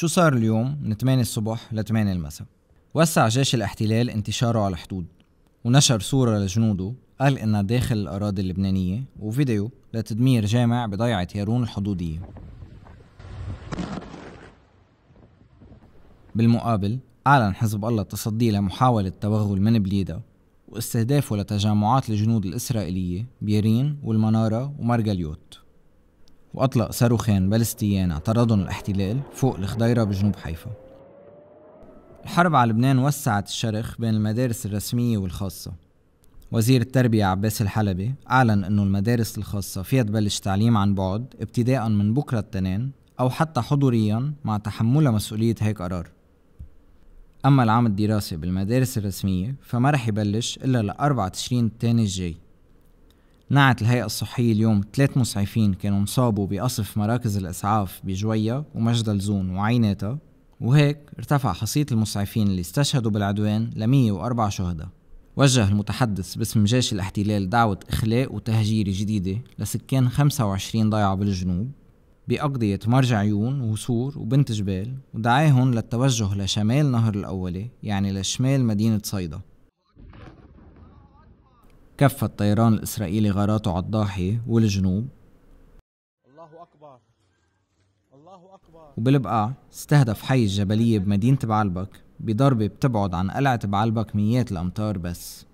شو صار اليوم من 8 الصبح ل 8 المساء وسع جيش الاحتلال انتشاره على الحدود ونشر صورة لجنوده قال انها داخل الاراضي اللبنانية وفيديو لتدمير جامع بضيعة يارون الحدودية بالمقابل أعلن حزب الله التصدي لمحاولة توغل من بليدة واستهدافه لتجمعات الجنود الإسرائيلية بيرين والمنارة ومرجليوت وأطلق صاروخين بالستيين اعترضن الاحتلال فوق الخضيرة بجنوب حيفا الحرب على لبنان وسعت الشرخ بين المدارس الرسمية والخاصة وزير التربية عباس الحلبي أعلن أنه المدارس الخاصة فيها تبلش تعليم عن بعد ابتداء من بكرة التنين أو حتى حضوريا مع تحمل مسؤولية هيك قرار أما العام الدراسي بالمدارس الرسمية فما رح يبلش إلا لأربعة تشرين التاني الجاي نعت الهيئة الصحية اليوم ثلاث مسعفين كانوا مصابوا بقصف مراكز الإسعاف بجوية ومجد الزون وعيناتا وهيك ارتفع حصيلة المسعفين اللي استشهدوا بالعدوان ل 104 شهداء وجه المتحدث باسم جيش الاحتلال دعوة إخلاء وتهجير جديدة لسكان 25 ضيعة بالجنوب بأقضية مرج عيون وسور وبنت جبال ودعاهم للتوجه لشمال نهر الأولي يعني لشمال مدينة صيدا كف الطيران الإسرائيلي غاراته على الضاحية والجنوب الله أكبر الله أكبر وبالبقاع استهدف حي الجبلية بمدينة بعلبك بضربة بتبعد عن قلعة بعلبك ميات الأمتار بس